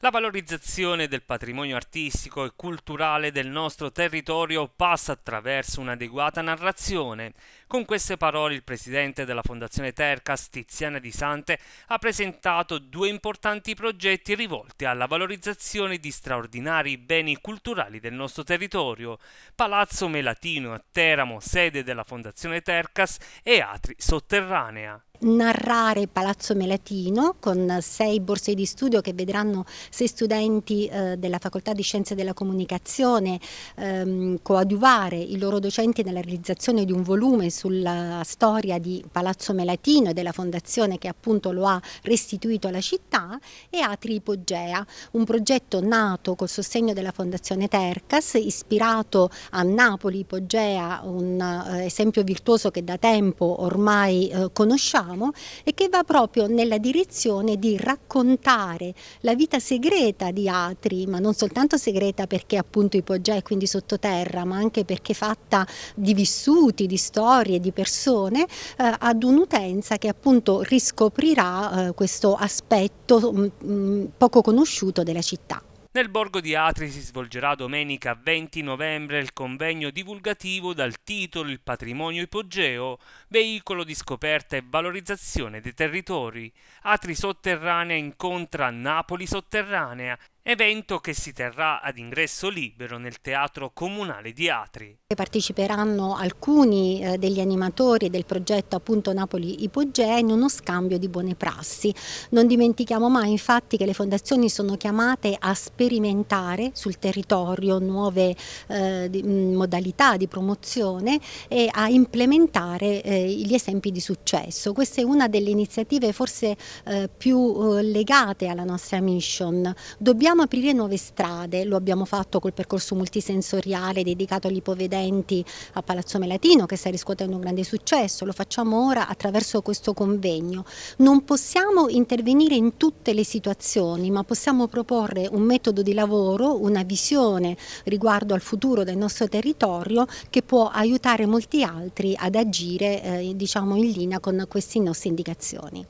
La valorizzazione del patrimonio artistico e culturale del nostro territorio passa attraverso un'adeguata narrazione. Con queste parole il presidente della Fondazione Tercas, Tiziana Di Sante, ha presentato due importanti progetti rivolti alla valorizzazione di straordinari beni culturali del nostro territorio. Palazzo Melatino a Teramo, sede della Fondazione Tercas e Atri Sotterranea narrare Palazzo Melatino con sei borse di studio che vedranno sei studenti eh, della Facoltà di Scienze della Comunicazione ehm, coadiuvare i loro docenti nella realizzazione di un volume sulla storia di Palazzo Melatino e della fondazione che appunto lo ha restituito alla città e Atri Ipogea, un progetto nato col sostegno della Fondazione Tercas, ispirato a Napoli Ipogea, un eh, esempio virtuoso che da tempo ormai eh, conosciamo diciamo, e che va proprio nella direzione di raccontare la vita segreta di Atri, ma non soltanto segreta perché appunto ipoggia e quindi sottoterra, ma anche perché fatta di vissuti, di storie, di persone, eh, ad un'utenza che appunto riscoprirà eh, questo aspetto mh, mm, mm, poco conosciuto della città. Nel borgo di Atri si svolgerà domenica 20 novembre il convegno divulgativo dal titolo Il patrimonio ipogeo, veicolo di scoperta e valorizzazione dei territori. Atri sotterranea incontra Napoli sotterranea evento che si terrà ad ingresso libero nel Teatro Comunale di Atri. Parteciperanno alcuni eh, degli animatori del progetto appunto Napoli Ipogea in uno scambio di buone prassi. Non dimentichiamo mai infatti che le fondazioni sono chiamate a sperimentare sul territorio nuove eh, mm, modalità di promozione e a implementare eh, gli esempi di successo. Questa è una delle iniziative forse eh, più eh, legate alla nostra mission. Dobbiamo Vogliamo aprire nuove strade, lo abbiamo fatto col percorso multisensoriale dedicato agli ipovedenti a Palazzo Melatino che sta riscuotendo un grande successo, lo facciamo ora attraverso questo convegno. Non possiamo intervenire in tutte le situazioni ma possiamo proporre un metodo di lavoro, una visione riguardo al futuro del nostro territorio che può aiutare molti altri ad agire eh, diciamo in linea con queste nostre indicazioni.